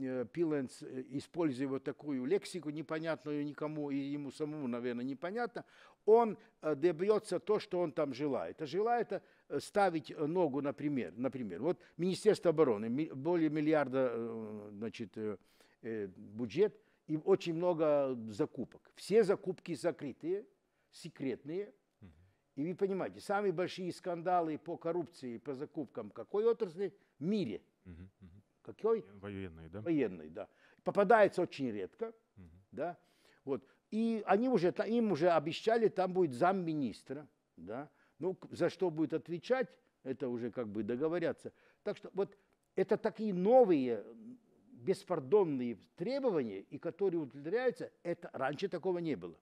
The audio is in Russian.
Э, Пиленс, э, используя вот такую лексику, непонятную никому и ему самому, наверное, непонятно, он э, добьется то, что он там желает. А желает ставить ногу, например, например, вот Министерство обороны, более миллиарда значит, бюджет и очень много закупок. Все закупки закрытые, секретные, и вы понимаете, самые большие скандалы по коррупции, по закупкам какой отрасли в мире. Uh-huh, uh-huh. Кёй. Военный, да? Военный, да. Попадается очень редко, угу. да. Вот. И они уже, им уже обещали, там будет замминистра, да. Ну, за что будет отвечать, это уже как бы договорятся. Так что вот это такие новые, беспардонные требования, и которые удовлетворяются, это раньше такого не было.